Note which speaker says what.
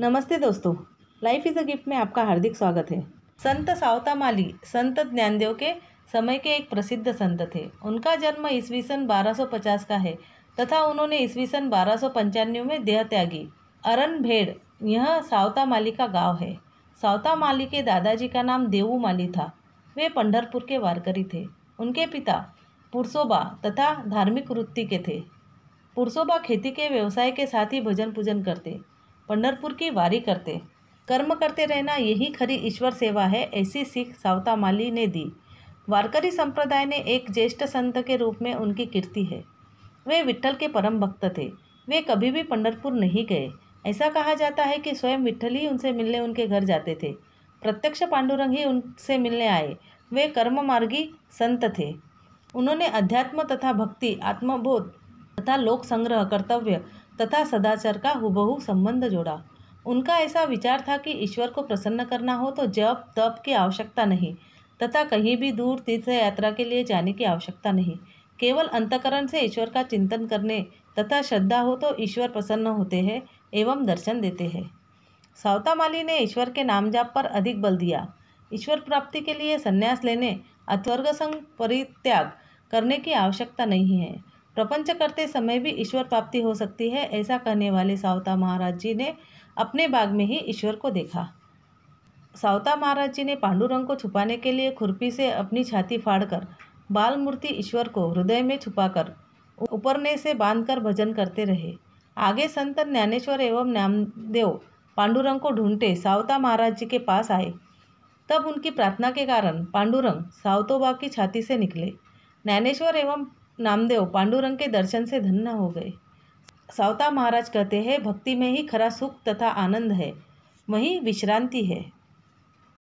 Speaker 1: नमस्ते दोस्तों life is a gift में आपका हार्दिक स्वागत है संत सावता माली संत ज्ञानदेव के समय के एक प्रसिद्ध संत थे उनका जन्म ईस्वी सन बारह का है तथा उन्होंने ईस्वी सन बारह में देह त्यागी अरन भेड़ यह सावता माली का गांव है सावता माली के दादाजी का नाम देवू माली था वे पंडरपुर के वारकरी थे उनके पिता पुरसोबा तथा धार्मिक वृत्ति के थे पुरसोबा खेती के व्यवसाय के साथ ही भजन पूजन करते पंडरपुर की वारी करते कर्म करते रहना यही खरी ईश्वर सेवा है ऐसी सिख सावता माली ने दी वारकरी संप्रदाय ने एक ज्येष्ठ संत के रूप में उनकी कीर्ति है वे विट्ठल के परम भक्त थे वे कभी भी पंडरपुर नहीं गए ऐसा कहा जाता है कि स्वयं विट्ठल ही उनसे मिलने उनके घर जाते थे प्रत्यक्ष पांडुरंग ही उनसे मिलने आए वे कर्म मार्गी संत थे उन्होंने अध्यात्म तथा भक्ति आत्मबोध तथा लोक संग्रह कर्तव्य तथा सदाचार का हुबहू संबंध जोड़ा उनका ऐसा विचार था कि ईश्वर को प्रसन्न करना हो तो जप तप की आवश्यकता नहीं तथा कहीं भी दूर तीर्थ यात्रा के लिए जाने की आवश्यकता नहीं केवल अंतकरण से ईश्वर का चिंतन करने तथा श्रद्धा हो तो ईश्वर प्रसन्न होते हैं एवं दर्शन देते हैं सावतामाली ने ईश्वर के नाम जाप पर अधिक बल दिया ईश्वर प्राप्ति के लिए संन्यास लेने अथवर्ग परित्याग करने की आवश्यकता नहीं है प्रपंच करते समय भी ईश्वर प्राप्ति हो सकती है ऐसा कहने वाले सावता महाराज जी ने अपने बाग में ही ईश्वर को देखा सावता महाराज जी ने पांडुरंग को छुपाने के लिए खुरपी से अपनी छाती फाड़कर बाल मूर्ति ईश्वर को हृदय में छुपाकर उपरने से बांधकर भजन करते रहे आगे संत ज्ञानेश्वर एवं नामदेव पांडुरंग को ढूंढते सावता महाराज जी के पास आए तब उनकी प्रार्थना के कारण पांडुरंग सावतोबा की छाती से निकले ज्ञानेश्वर एवं नामदेव पांडुरंग के दर्शन से धन्य हो गए सावता महाराज कहते हैं भक्ति में ही खरा सुख तथा आनंद है वहीं विश्रांति है